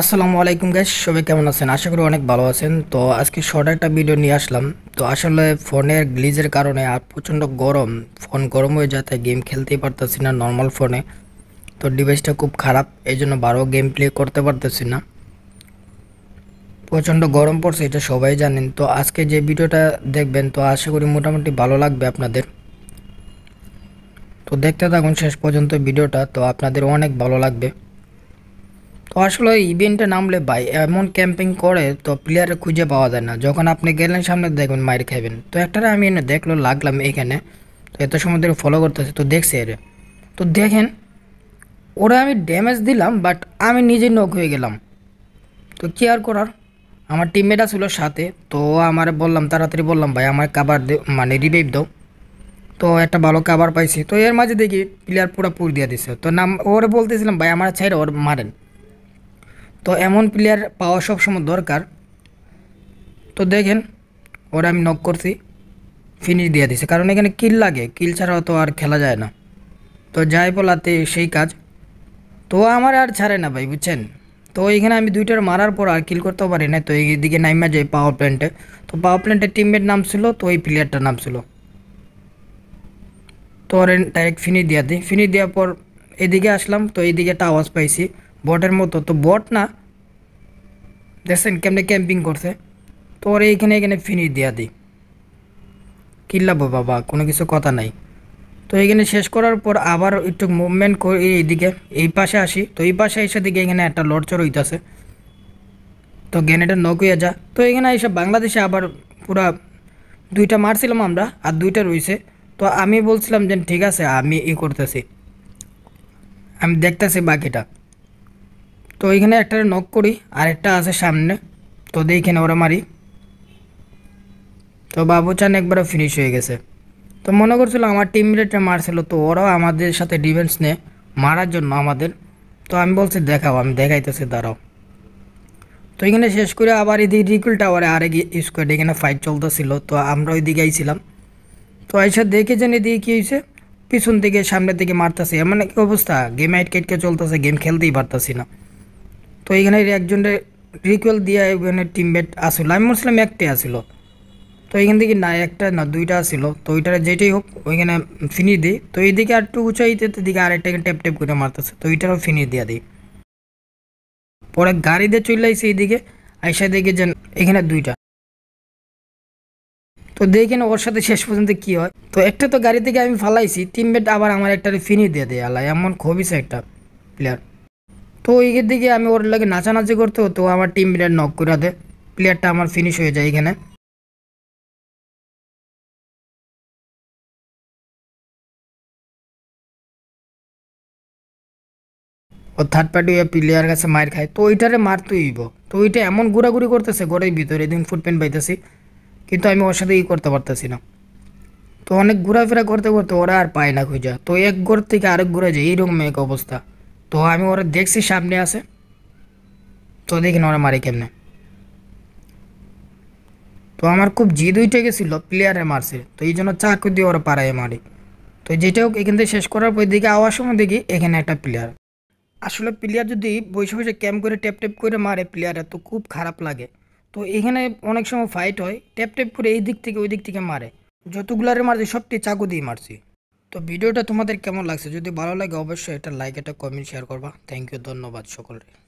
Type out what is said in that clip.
আসসালামু আলাইকুম গ্যাস সবাই কেমন আছেন আশা করি অনেক ভালো আছেন তো আজকে শর্ট একটা ভিডিও নিয়ে আসলাম তো আসলে ফোনের গ্লিজের কারণে আর প্রচণ্ড গরম ফোন গরম হয়ে যায় তাই গেম খেলতেই পারতেছি না নর্মাল ফোনে তো ডিভাইসটা খুব খারাপ এই জন্য বারো গেম প্লে করতে পারতেছি না প্রচণ্ড গরম পড়ছে এটা সবাই জানেন তো আজকে যে ভিডিওটা দেখবেন তো আশা করি মোটামুটি ভালো লাগবে আপনাদের তো দেখতে থাকুন শেষ পর্যন্ত ভিডিওটা তো আপনাদের অনেক ভালো লাগবে তো আসলে ইভেন্টে নামলে ভাই এমন ক্যাম্পিং করে তো প্লেয়ারে খুঁজে পাওয়া যায় না যখন আপনি গেলেন সামনে দেখবেন মায়ের খাইবেন তো একটা আমি এনে দেখলো লাগলাম এখানে তো এত সময় ধরে ফলো করতেছে তো দেখছে এর তো দেখেন ওরা আমি ড্যামেজ দিলাম বাট আমি নিজে নক হয়ে গেলাম তো কি আর করার আমার টিমমেটা ছিল সাথে তো আমার বললাম তাড়াতাড়ি বললাম ভাই আমার কাবার মানে রিভাইভ দাও তো একটা ভালো কাবার পাইছি তো এর মাঝে দেখি প্লেয়ার পুরো পুর দিয়ে দিছে তো নাম ওরে বলতেছিলাম ভাই আমার ছাইরে ওর মারেন তো এমন প্লেয়ার পাওয়া সবসময় দরকার তো দেখেন ওরা আমি নক করছি ফিনিশ দিয়ে দিছে কারণ এখানে কিল লাগে কিল ছাড়াও তো আর খেলা যায় না তো যাই বলাতে সেই কাজ তো আমার আর ছাড়ে না ভাই বুঝছেন তো এখানে আমি দুইটার মারার পর আর কিল করতেও পারি না তো এইদিকে নাইমা যাই পাওয়ার প্ল্যান্টে তো পাওয়ার প্ল্যান্টের টিমমেট নাম ছিল তো ওই প্লেয়ারটার নাম ছিল তো ওর ডাইরেক্ট ফিনিশ দিয়ে দিই ফিনিশ দেওয়ার পর এদিকে আসলাম তো এইদিকে একটা আওয়াজ পাইছি বটের মতো তো বট না দেখছেন কেমনে ক্যাম্পিং করছে তো ওর এখানে এখানে ফিনিশ দেওয়া দিই লাভ বাবা কোনো কিছু কথা নাই তো এখানে শেষ করার পর আবার একটু মুভমেন্ট করি এইদিকে এই পাশে আসি তো এই পাশে এসে দিকে এখানে একটা লড়চড় হইতেছে তো গ্যানেটা নৌকিয়া যা তো এখানে এসে বাংলাদেশে আবার পুরা দুইটা মারছিলাম আমরা আর দুইটা রয়েছে তো আমি বলছিলাম যে ঠিক আছে আমি ই করতেছি আমি দেখতেছি বাকিটা তো এখানে একটা নক করি আরেকটা আছে সামনে তো দেখেন ওরা মারি তো বাবুচান একবারও ফিনিশ হয়ে গেছে তো মনে করছিল আমার টিমমেটরা মারছিল তো ওরাও আমাদের সাথে ডিফেন্স নে মারার জন্য আমাদের তো আমি বলছি দেখাও আমি দেখাইতেছি দাঁড়াও তো এখানে শেষ করে আবার এদিকে রিকুল টাওয়ারে আরেক স্কোয়াড এখানে ফাইট চলতেছিল তো আমরা ওই দিকেই ছিলাম তো আইসা দেখে জানি দিয়ে কী হয়েছে পিছন থেকে সামনের দিকে মারতেছে এমন এক অবস্থা গেম আইট কেটকে চলতেছে গেম খেলতেই পারতাছি না তো এইখানে একজনের রিকুয়েল দিয়ে এখানে টিমমেট আসলো আমি বলছিলাম একটাই আসলো তো এইখান থেকে না একটা না দুইটা আসলো তো ওইটার যেটাই হোক ওইখানে ফিনি দিই তো এইদিকে একটু উঁচাইতে দিকে একটা ট্যাপ ট্যাপ করে মারতেছে তো ওইটারও ফিনি দিয়ে দিই পরে গাড়ি দিয়ে চলে আসি এইদিকে আইসা দেখে যে এখানে দুইটা তো দেখেন ওর সাথে শেষ পর্যন্ত কি হয় তো একটা তো গাড়ি থেকে আমি ফালাইছি টিমমেট আবার আমার একটা ফিনি দিয়ে দেয় আল্লাহ এমন সে একটা প্লেয়ার তো এই দিকে আমি ওর লাগে নাচানাচি করতে তো আমার টিম প্লেয়ার নক করে দেয় প্লেয়ারটা আমার ফিনিশ হয়ে যায় এখানে ও থার্ড পার্টি প্লেয়ার কাছে মার খায় তো ওইটারে মারতে হইব তো ওইটা এমন ঘোরাঘুরি করতেছে ঘরের ভিতরে এদিন ফুটপ্যান্ট পাইতেছি কিন্তু আমি ওর সাথে ই করতে পারতেছি না তো অনেক ঘোরাফেরা করতে করতে ওরা আর পায় না খুঁজা তো এক ঘর থেকে আরেক ঘুরে যায় এইরকম এক অবস্থা তো আমি ওরা দেখছি সামনে আছে তো দেখি না ওরা মারি কেমনে তো আমার খুব জিদ উঠে গেছিলো প্লেয়ারে মারছে তো এই জন্য চাকু দিয়ে ওরা পাড়ায় মারি তো যেটা হোক এখান থেকে শেষ করার পর দিকে আওয়ার সময় দেখি এখানে একটা প্লেয়ার আসলে প্লেয়ার যদি বসে বসে ক্যাম্প করে ট্যাপ ট্যাপ করে মারে প্লেয়াররা তো খুব খারাপ লাগে তো এখানে অনেক সময় ফাইট হয় ট্যাপ ট্যাপ করে এই দিক থেকে ওই দিক থেকে মারে যতগুলারে মারছে সবটি চাকু দিয়ে মারছি তো ভিডিওটা তোমাদের কেমন লাগছে যদি ভালো লাগে অবশ্যই এটা লাইক এটা কমেন্ট শেয়ার করবা থ্যাংক ইউ ধন্যবাদ সকলকে